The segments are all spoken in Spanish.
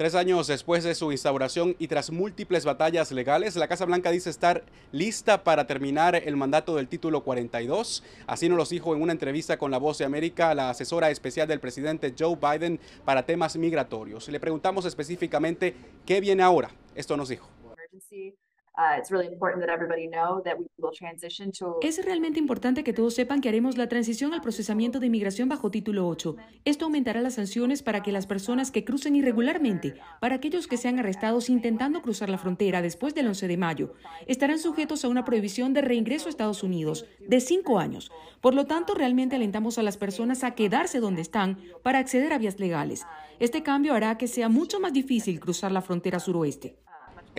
Tres años después de su instauración y tras múltiples batallas legales, la Casa Blanca dice estar lista para terminar el mandato del título 42. Así nos lo dijo en una entrevista con La Voz de América la asesora especial del presidente Joe Biden para temas migratorios. Le preguntamos específicamente qué viene ahora. Esto nos dijo. Es realmente importante que todos sepan que haremos la transición al procesamiento de inmigración bajo título 8. Esto aumentará las sanciones para que las personas que crucen irregularmente, para aquellos que sean arrestados intentando cruzar la frontera después del 11 de mayo, estarán sujetos a una prohibición de reingreso a Estados Unidos de cinco años. Por lo tanto, realmente alentamos a las personas a quedarse donde están para acceder a vías legales. Este cambio hará que sea mucho más difícil cruzar la frontera suroeste.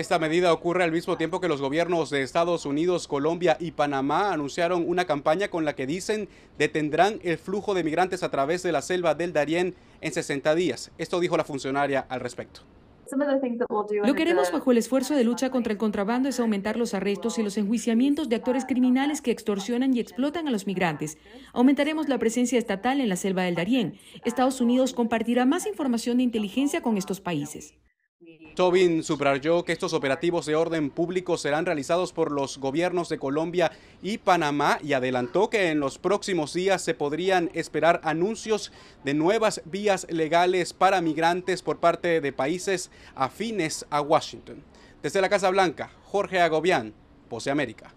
Esta medida ocurre al mismo tiempo que los gobiernos de Estados Unidos, Colombia y Panamá anunciaron una campaña con la que dicen detendrán el flujo de migrantes a través de la selva del Darién en 60 días. Esto dijo la funcionaria al respecto. Lo que haremos bajo el esfuerzo de lucha contra el contrabando es aumentar los arrestos y los enjuiciamientos de actores criminales que extorsionan y explotan a los migrantes. Aumentaremos la presencia estatal en la selva del Darién. Estados Unidos compartirá más información de inteligencia con estos países. Tobin subrayó que estos operativos de orden público serán realizados por los gobiernos de Colombia y Panamá y adelantó que en los próximos días se podrían esperar anuncios de nuevas vías legales para migrantes por parte de países afines a Washington. Desde la Casa Blanca, Jorge Agobián, Pose América.